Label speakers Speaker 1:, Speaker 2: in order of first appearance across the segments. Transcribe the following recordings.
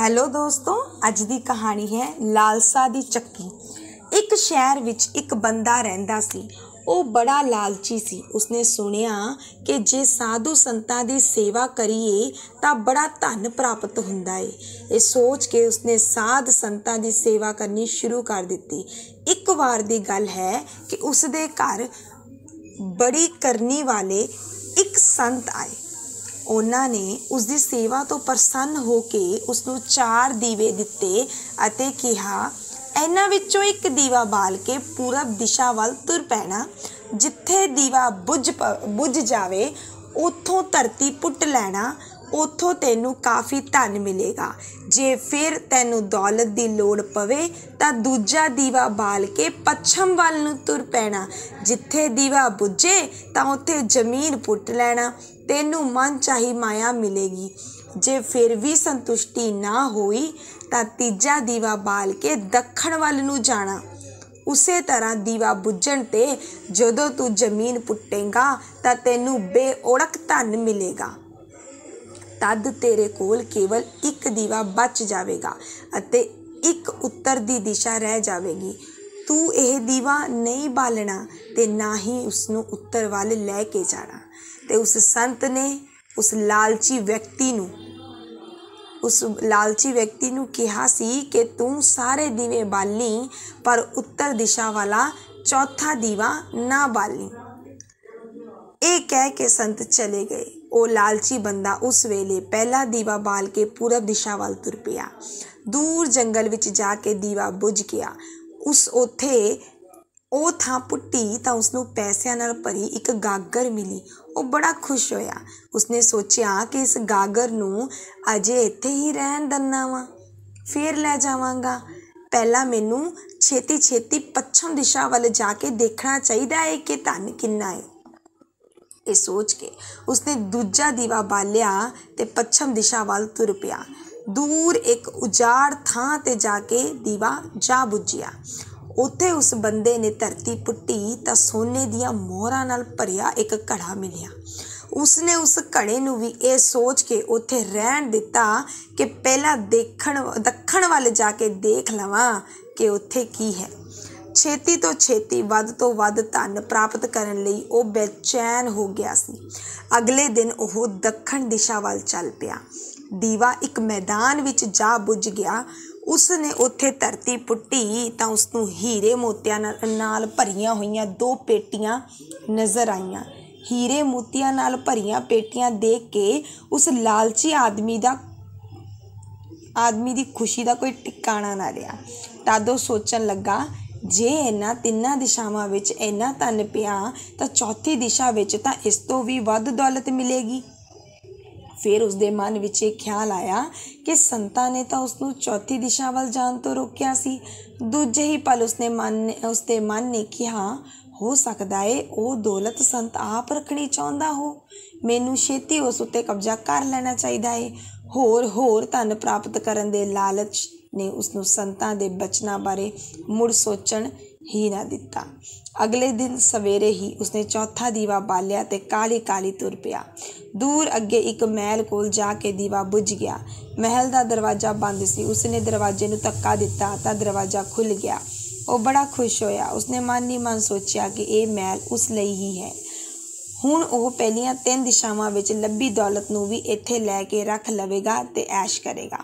Speaker 1: hello ਦੋਸਤੋ ਅੱਜ ਦੀ ਕਹਾਣੀ ਹੈ ਲਾਲਸਾ ਦੀ ਚੱਕੀ ਇੱਕ ਸ਼ਹਿਰ ਵਿੱਚ ਇੱਕ ਬੰਦਾ ਰਹਿੰਦਾ ਸੀ ਉਹ ਬੜਾ ਲਾਲਚੀ ਸੀ ਉਸਨੇ ਸੁਣਿਆ ਕਿ ਜੇ ਸਾਧੂ ਸੰਤਾਂ ਦੀ ਸੇਵਾ ਕਰੀਏ ਤਾਂ ਬੜਾ ਧਨ ਪ੍ਰਾਪਤ ਹੁੰਦਾ ਏ ਇਹ ਸੋਚ ਕੇ ਉਸਨੇ ਸਾਧ ਸੰਤਾਂ ਦੀ ਸੇਵਾ ਕਰਨੀ ਸ਼ੁਰੂ ਕਰ ਦਿੱਤੀ ਇੱਕ ਵਾਰ ਦੀ ਗੱਲ ਹੈ ਕਿ ਉਸਦੇ ਘਰ ਬੜੀ ਕਰਨੀ ਵਾਲੇ ਇੱਕ ਸੰਤ ਆਏ ਉਹਨਾਂ ਨੇ ਉਸ ਦੀ ਸੇਵਾ ਤੋਂ ਪ੍ਰਸੰਨ ਹੋ ਕੇ ਉਸ ਨੂੰ ਚਾਰ ਦੀਵੇ ਦਿੱਤੇ ਅਤੇ ਕਿਹਾ ਇਹਨਾਂ ਵਿੱਚੋਂ ਇੱਕ ਦੀਵਾ ਬਾਲ ਕੇ ਪੂਰਬ ਦਿਸ਼ਾ ਵੱਲ ਤੁਰ ਪੈਣਾ ਜਿੱਥੇ ਦੀਵਾ ਬੁਝ ਬੁਝ ਜਾਵੇ ਉੱਥੋਂ ਧਰਤੀ ਪੁੱਟ ਲੈਣਾ ਉੱਥੋਂ ਤੈਨੂੰ ਕਾਫੀ ਧਨ ਮਿਲੇਗਾ ਜੇ ਫਿਰ ਤੈਨੂੰ ਦੌਲਤ ਦੀ ਲੋੜ ਪਵੇ ਤਾਂ ਦੂਜਾ ਦੀਵਾ ਬਾਲ ਕੇ ਪੱਛਮ ਵੱਲ ਨੂੰ ਤੁਰ ਪੈਣਾ ਜਿੱਥੇ ਦੀਵਾ ਬੁੱਝੇ ਤਾਂ ਉੱਥੇ ਜ਼ਮੀਨ ਪੁੱਟ ਲੈਣਾ ਤੈਨੂੰ ਮਨ ਚਾਹੀ ਮਾਇਆ ਮਿਲੇਗੀ ਜੇ ਫਿਰ ਵੀ ਸੰਤੁਸ਼ਟੀ ਨਾ ਹੋਈ ਤਾਂ ਤੀਜਾ ਦੀਵਾ ਬਾਲ ਕੇ ਦੱਖਣ ਵੱਲ ਨੂੰ ਜਾਣਾ ਉਸੇ ਤਰ੍ਹਾਂ ਦੀਵਾ ਬੁੱਝਣ ਤੇ ਜਦੋਂ ਤੂੰ ਜ਼ਮੀਨ ਪੁੱਟੇਗਾ ਤਾਂ ਤੈਨੂੰ ਬੇਔੜਕ ਧਨ ਮਿਲੇਗਾ ਤਦ ਤੇਰੇ ਕੋਲ ਕੇਵਲ ਇੱਕ ਦੀਵਾ ਬਚ ਜਾਵੇਗਾ ਅਤੇ ਇੱਕ ਉੱਤਰ ਦੀ ਦਿਸ਼ਾ ਰਹਿ ਜਾਵੇਗੀ ਤੂੰ ਇਹ ਦੀਵਾ ਨਹੀਂ ਬਾਲਣਾ ਤੇ ਨਾ ਹੀ ਉਸ ਨੂੰ ਉੱਤਰ ਵੱਲ ਲੈ ਕੇ ਜਾਣਾ ਤੇ ਉਸ ਸੰਤ ਨੇ ਉਸ ਲਾਲਚੀ ਵਿਅਕਤੀ ਨੂੰ ਉਸ ਲਾਲਚੀ ਵਿਅਕਤੀ ਨੂੰ ਕਿਹਾ ਸੀ ਕਿ ਤੂੰ ਸਾਰੇ ਦੀਵੇ ਬਾਲੀ ਪਰ ਉੱਤਰ ਦਿਸ਼ਾ ਵਾਲਾ ਚੌਥਾ ਦੀਵਾ ਨਾ ਬਾਲੀ ਇਹ ਕਹਿ ਕੇ ਸੰਤ ਚਲੇ ਗਏ ਉਹ ਲਾਲਚੀ ਬੰਦਾ ਉਸ ਵੇਲੇ ਪਹਿਲਾ ਦੀਵਾ ਬਾਲ ਕੇ ਪੂਰਬ ਦਿਸ਼ਾ ਵੱਲ ਤੁਰ ਪਿਆ ਦੂਰ ਜੰਗਲ ਵਿੱਚ ਜਾ ਕੇ ਦੀਵਾ ਬੁਝ ਗਿਆ ਉਸ ਉਥੇ ਉਹ ਥਾਂ ਪੁੱਟੀ ਤਾਂ ਉਸ ਨੂੰ ਪੈਸਿਆਂ ਨਾਲ ਭਰੀ ਇੱਕ ਗਾਗਰ ਮਿਲੀ ਉਹ ਬੜਾ ਖੁਸ਼ ਹੋਇਆ ਉਸਨੇ ਸੋਚਿਆ ਕਿ ਇਸ ਗਾਗਰ ਨੂੰ ਅਜੇ ਇੱਥੇ ਹੀ ਰਹਿਣ ਦੰਨਾ ਵਾ ਫੇਰ ਲੈ ਜਾਵਾਂਗਾ ਪਹਿਲਾਂ ਮੈਨੂੰ ਛੇਤੀ ਛੇਤੀ ਪੱਛਮ ਦਿਸ਼ਾ ਵੱਲ ਜਾ ਕੇ ਦੇਖਣਾ ਚਾਹੀਦਾ ਹੈ ਕਿ ਧਨ ਕਿੰਨਾ ਹੈ ਇਹ ਸੋਚ ਕੇ ਉਸਨੇ ਦੂਜਾ ਦੀਵਾ ਬਾਲਿਆ ਤੇ ਪੱਛਮ ਦਿਸ਼ਾ ਵੱਲ ਤੁਰ ਪਿਆ ਦੂਰ ਇੱਕ ਉਜਾੜ ਥਾਂ ਤੇ ਜਾ ਕੇ ਦੀਵਾ ਜਾ ਬੁੱਝਿਆ ਉੱਥੇ ਉਸ ਬੰਦੇ ਨੇ ਧਰਤੀ ਪੁੱਟੀ ਤਾਂ ਸੋਨੇ ਦੀਆਂ ਮੋਹਰਾਂ ਨਾਲ ਭਰਿਆ ਇੱਕ ਘੜਾ ਮਿਲਿਆ ਉਸਨੇ ਉਸ ਘੜੇ ਨੂੰ ਵੀ ਇਹ ਸੋਚ ਕੇ ਉੱਥੇ ਰਹਿਣ ਦਿੱਤਾ ਕਿ ਪਹਿਲਾਂ ਦੇਖਣ ਦੱਖਣ ਵੱਲ ਜਾ ਕੇ ਦੇਖ ਲਵਾਂ ਕਿ ਉੱਥੇ ਕੀ ਹੈ ਛੇਤੀ ਤੋਂ ਛੇਤੀ ਵੱਧ ਤੋਂ ਵੱਧ ਧਨ ਪ੍ਰਾਪਤ ਕਰਨ ਲਈ ਉਹ ਬੇਚੈਨ ਹੋ ਗਿਆ ਸੀ ਅਗਲੇ ਦਿਨ ਉਹ ਦੱਖਣ ਦਿਸ਼ਾ ਵੱਲ ਚੱਲ ਪਿਆ ਦੀਵਾ ਇੱਕ ਮੈਦਾਨ ਵਿੱਚ ਜਾ ਬੁੱਝ ਗਿਆ ਉਸ ਨੇ ਉੱਥੇ ਧਰਤੀ ਪੁੱਟੀ ਤਾਂ ਉਸ ਨੂੰ ਹੀਰੇ ਮੋਤੀਆਂ ਨਾਲ ਭਰੀਆਂ ਹੋਈਆਂ ਦੋ ਪੇਟੀਆਂ ਨਜ਼ਰ ਆਈਆਂ ਹੀਰੇ ਮੋਤੀਆਂ ਨਾਲ ਭਰੀਆਂ ਪੇਟੀਆਂ ਦੇਖ ਕੇ ਉਸ ਲਾਲਚੀ ਆਦਮੀ ਦਾ ਆਦਮੀ ਦੀ ਖੁਸ਼ੀ ਦਾ ਕੋਈ ਟਿਕਾਣਾ ਨਾ ਰਿਹਾ ਤਦ ਉਹ ਸੋਚਣ ਲੱਗਾ ਜੇ ਇਹਨਾਂ ਤਿੰਨਾਂ ਦਿਸ਼ਾਵਾਂ ਵਿੱਚ ਇਹਨਾਂ ਤਨ ਪਿਆ ਤਾਂ ਚੌਥੀ ਦਿਸ਼ਾ ਵਿੱਚ ਤਾਂ ਇਸ ਤੋਂ ਵੀ ਵੱਧ ਦੌਲਤ ਮਿਲੇਗੀ ਫਿਰ ਉਸ ਦੇ ਮਨ ਵਿੱਚ ਇਹ ਖਿਆਲ ਆਇਆ ਕਿ ਸੰਤਾ ਨੇ ਤਾਂ ਉਸ ਨੂੰ ਚੌਥੀ ਦਿਸ਼ਾ ਵੱਲ ਜਾਣ ਤੋਂ ਰੋਕਿਆ ਸੀ ਦੂਜੇ ਹੀ ਪਲ ਉਸ ਨੇ ਮਨ ਉਸ ਦੇ ਮਨ ਨੇ ਕਿਹਾ ਹੋ ਸਕਦਾ ਏ ਉਹ ਦੌਲਤ ਸੰਤ ਆਪ ਰੱਖਣੀ ਚਾਹੁੰਦਾ ਹੋ ਮੈਨੂੰ ਛੇਤੀ ਉਸ ਉੱਤੇ ਕਬਜ਼ਾ ਕਰ ਲੈਣਾ ਚਾਹੀਦਾ ਏ ਹੋਰ ਹੋਰ ਧਨ ਪ੍ਰਾਪਤ ਕਰਨ ਦੇ ਲਾਲਚ ਨੇ ਉਸ ਨੂੰ ਸੰਤਾਂ ਦੇ ਬਚਨਾਂ ਬਾਰੇ ਮੁੜ ਸੋਚਣ ਹੀ ਨਾ ਦਿੱਤਾ ਅਗਲੇ ਦਿਨ ਸਵੇਰੇ ਹੀ ਉਸਨੇ ਚੌਥਾ ਦੀਵਾ ਬਾਲਿਆ ਤੇ ਕਾਲੀ ਕਾਲੀ ਤੁਰ ਪਿਆ ਦੂਰ ਅੱਗੇ ਇੱਕ ਮਹਿਲ ਕੋਲ ਜਾ ਕੇ ਦੀਵਾ ਬੁਝ ਗਿਆ ਮਹਿਲ ਦਾ ਦਰਵਾਜ਼ਾ ਬੰਦ ਸੀ ਉਸਨੇ ਦਰਵਾਜ਼ੇ ਨੂੰ ਧੱਕਾ ਦਿੱਤਾ ਤਾਂ ਦਰਵਾਜ਼ਾ ਖੁੱਲ ਗਿਆ ਉਹ ਬੜਾ ਖੁਸ਼ ਹੋਇਆ ਉਸਨੇ ਮਨ ਹੀ ਮਨ ਸੋਚਿਆ ਕਿ ਇਹ ਮਹਿਲ ਉਸ ਲਈ ਹੀ ਹੈ ਹੁਣ ਉਹ ਪਹਿਲੀਆਂ ਤਿੰਨ ਦਿਸ਼ਾਵਾਂ ਵਿੱਚ ਲੱਭੀ ਦੌਲਤ ਨੂੰ ਵੀ ਇੱਥੇ ਲੈ ਕੇ ਰੱਖ ਲਵੇਗਾ ਤੇ ਐਸ਼ ਕਰੇਗਾ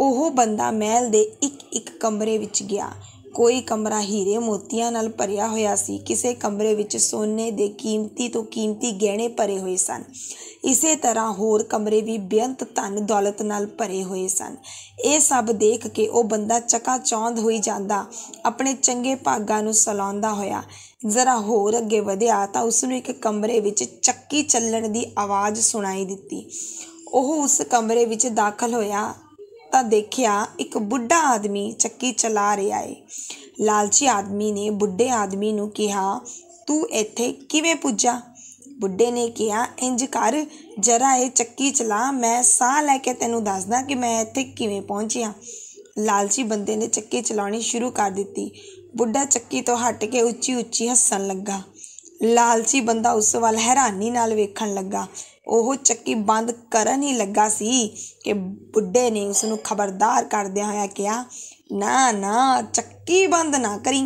Speaker 1: ਉਹ ਬੰਦਾ ਮਹਿਲ ਦੇ ਇੱਕ ਇੱਕ ਕਮਰੇ ਵਿੱਚ ਗਿਆ ਕੋਈ ਕਮਰਾ ਹੀਰੇ ਮੋਤੀਆਂ ਨਾਲ ਭਰਿਆ ਹੋਇਆ ਸੀ ਕਿਸੇ ਕਮਰੇ ਵਿੱਚ ਸੋਨੇ ਦੇ ਕੀਮਤੀ ਤੋਂ ਕੀਮਤੀ ਗਹਿਣੇ ਭਰੇ ਹੋਏ ਸਨ ਇਸੇ ਤਰ੍ਹਾਂ ਹੋਰ ਕਮਰੇ ਵੀ ਬੇਅੰਤ ਧਨ ਦੌਲਤ ਨਾਲ ਭਰੇ ਹੋਏ ਸਨ ਇਹ ਸਭ ਦੇਖ ਕੇ ਉਹ ਬੰਦਾ ਚਕਾ ਚੌਂਦ ਹੋਈ ਜਾਂਦਾ ਆਪਣੇ ਚੰਗੇ ਭਾਗਾਂ ਨੂੰ ਸਲਾਉਂਦਾ ਹੋਇਆ ਜ਼ਰਾ ਹੋਰ ਅੱਗੇ ਵਧਿਆ ਤਾਂ ਉਸ ਨੂੰ ਇੱਕ ਕਮਰੇ ਵਿੱਚ ਚੱਕੀ ਚੱਲਣ ਦੀ ਆਵਾਜ਼ ਸੁਣਾਈ ਦਿੱਤੀ ਉਹ ਉਸ ਕਮਰੇ ਵਿੱਚ ਦਾਖਲ ਹੋਇਆ ਤਾਂ ਦੇਖਿਆ ਇੱਕ ਬੁੱਢਾ ਆਦਮੀ ਚੱਕੀ ਚਲਾ ਰਿਹਾ ਏ ਲਾਲਚੀ ਆਦਮੀ ਨੇ ਬੁੱਢੇ ਆਦਮੀ ਨੂੰ ਕਿਹਾ ਤੂੰ ਇੱਥੇ ਕਿਵੇਂ ਪੁੱਜਾ ਬੁੱਢੇ ਨੇ ਕਿਹਾ ਇੰਜ ਕਰ ਜਰਾ ਇਹ ਚੱਕੀ ਚਲਾ ਮੈਂ ਸਾਹ ਲੈ ਕੇ ਤੈਨੂੰ ਦੱਸਦਾ ਕਿ ਮੈਂ ਇੱਥੇ ਕਿਵੇਂ ਪਹੁੰਚਿਆ ਲਾਲਚੀ ਬੰਦੇ ਨੇ ਚੱਕੀ ਚਲਾਉਣੀ ਸ਼ੁਰੂ ਕਰ ਦਿੱਤੀ ਬੁੱਢਾ ਚੱਕੀ ਤੋਂ ਹਟ ਕੇ ਉੱਚੀ ਉੱਚੀ ਹੱਸਣ ਲੱਗਾ ਲਾਲਚੀ ਬੰਦਾ ਉਸ ਵੱਲ ਹੈਰਾਨੀ ਨਾਲ ਵੇਖਣ ਲੱਗਾ ਉਹ ਚੱਕੀ ਬੰਦ ਕਰਨ ਹੀ ਲੱਗਾ ਸੀ ਕਿ ਬੁੱਢੇ ਨੇ ਉਸ ਨੂੰ ਖਬਰਦਾਰ ਕਰਦਿਆਂ ਹੋਇਆ ਕਿਹਾ ਨਾ ਨਾ ਚੱਕੀ ਬੰਦ ਨਾ ਕਰੀ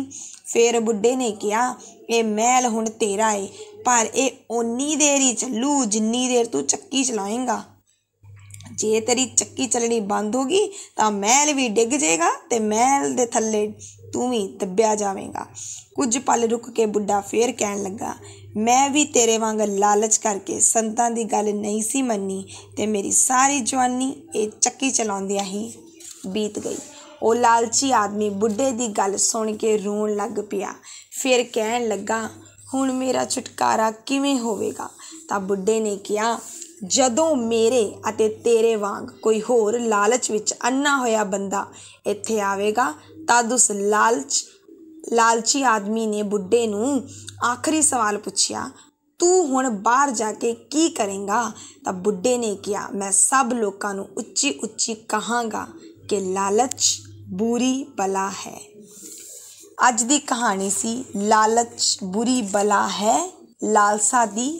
Speaker 1: ਫੇਰ ਬੁੱਢੇ ਨੇ ਕਿਹਾ ਇਹ ਮਹਿਲ ਹੁਣ ਤੇਰਾ ਏ ਪਰ ਇਹ ਓਨੀ ਦੇਰ ਹੀ ਚੱਲੂ ਜਿੰਨੀ ਦੇਰ ਤੂੰ ਚੱਕੀ ਚਲਾਏਂਗਾ ਜੇ ਤੇਰੀ ਚੱਕੀ ਚੱਲਣੀ ਬੰਦ ਹੋ ਗਈ ਤਾਂ ਮਹਿਲ ਵੀ ਡਿੱਗ ਜਾਏਗਾ ਤੇ ਮਹਿਲ ਦੇ ਥੱਲੇ ਤੂੰ ਵੀ ਦੱਬਿਆ ਜਾਵੇਂਗਾ ਕੁਝ ਪਲ ਰੁਕ ਕੇ ਬੁੱਢਾ ਫੇਰ ਕਹਿਣ ਲੱਗਾ ਮੈਂ ਵੀ ਤੇਰੇ ਵਾਂਗ ਲਾਲਚ ਕਰਕੇ ਸੰਤਾਂ ਦੀ ਗੱਲ ਨਹੀਂ ਸੀ ਮੰਨੀ ਤੇ ਮੇਰੀ ਸਾਰੀ ਜਵਾਨੀ ਇਹ ਚੱਕੀ ਚਲਾਉਂਦਿਆਂ ਹੀ ਬੀਤ ਗਈ ਉਹ ਲਾਲਚੀ ਆਦਮੀ ਬੁੱਢੇ ਦੀ ਗੱਲ ਸੁਣ ਕੇ ਰੋਣ ਲੱਗ ਪਿਆ ਫਿਰ ਕਹਿਣ ਲੱਗਾ ਹੁਣ ਮੇਰਾ ਛੁਟਕਾਰਾ ਕਿਵੇਂ ਹੋਵੇਗਾ ਤਾਂ ਬੁੱਢੇ ਨੇ ਕਿਹਾ ਜਦੋਂ ਮੇਰੇ ਅਤੇ ਤੇਰੇ ਵਾਂਗ ਕੋਈ ਹੋਰ ਲਾਲਚ ਵਿੱਚ ਅੰਨਾ ਹੋਇਆ ਬੰਦਾ ਇੱਥੇ ਆਵੇਗਾ ਤਦ ਉਸ ਲਾਲਚ ਲਾਲਚੀ ਆਦਮੀ ਨੇ ਬੁੱਢੇ ਨੂੰ ਆਖਰੀ ਸਵਾਲ ਪੁੱਛਿਆ ਤੂੰ ਹੁਣ ਬਾਹਰ ਜਾ ਕੇ ਕੀ ਕਰੇਂਗਾ ਤਾਂ ਬੁੱਢੇ ਨੇ ਕਿਹਾ ਮੈਂ ਸਭ ਲੋਕਾਂ ਨੂੰ ਉੱਚੀ ਉੱਚੀ ਕਹਾਂਗਾ ਕਿ ਲਾਲਚ ਬੁਰੀ ਬਲਾ ਹੈ ਅੱਜ ਦੀ ਕਹਾਣੀ ਸੀ ਲਾਲਚ ਬੁਰੀ ਬਲਾ ਹੈ ਲਾਲਸਾ ਦੀ